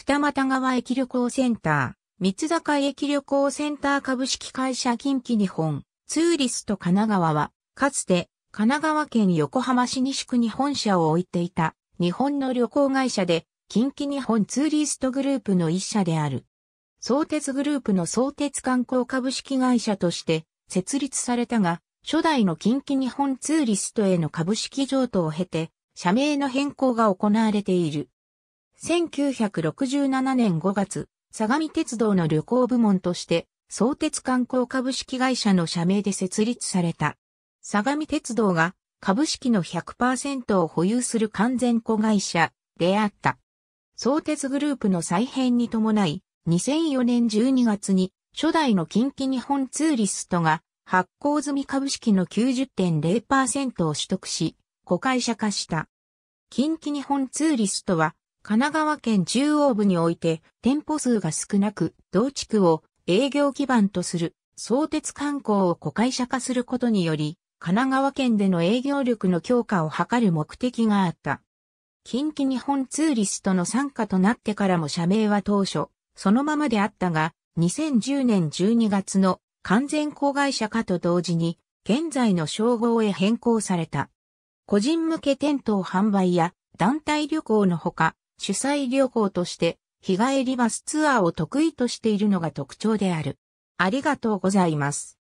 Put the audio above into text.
二俣川駅旅行センター、三坂駅旅行センター株式会社近畿日本、ツーリスト神奈川は、かつて神奈川県横浜市西区に本社を置いていた日本の旅行会社で、近畿日本ツーリストグループの一社である。相鉄グループの相鉄観光株式会社として設立されたが、初代の近畿日本ツーリストへの株式譲渡を経て、社名の変更が行われている。1967年5月、相模鉄道の旅行部門として、相鉄観光株式会社の社名で設立された。相模鉄道が株式の100%を保有する完全子会社であった。相鉄グループの再編に伴い、2004年12月に初代の近畿日本ツーリストが発行済み株式の90.0%を取得し、子会社化した。近畿日本ツーリストは神奈川県中央部において店舗数が少なく、同地区を営業基盤とする相鉄観光を子会社化することにより、神奈川県での営業力の強化を図る目的があった。近畿日本ツーリストの参加となってからも社名は当初、そのままであったが、2010年12月の完全子会社化と同時に、現在の称号へ変更された。個人向け店頭販売や団体旅行のほか、主催旅行として、日帰りバスツアーを得意としているのが特徴である。ありがとうございます。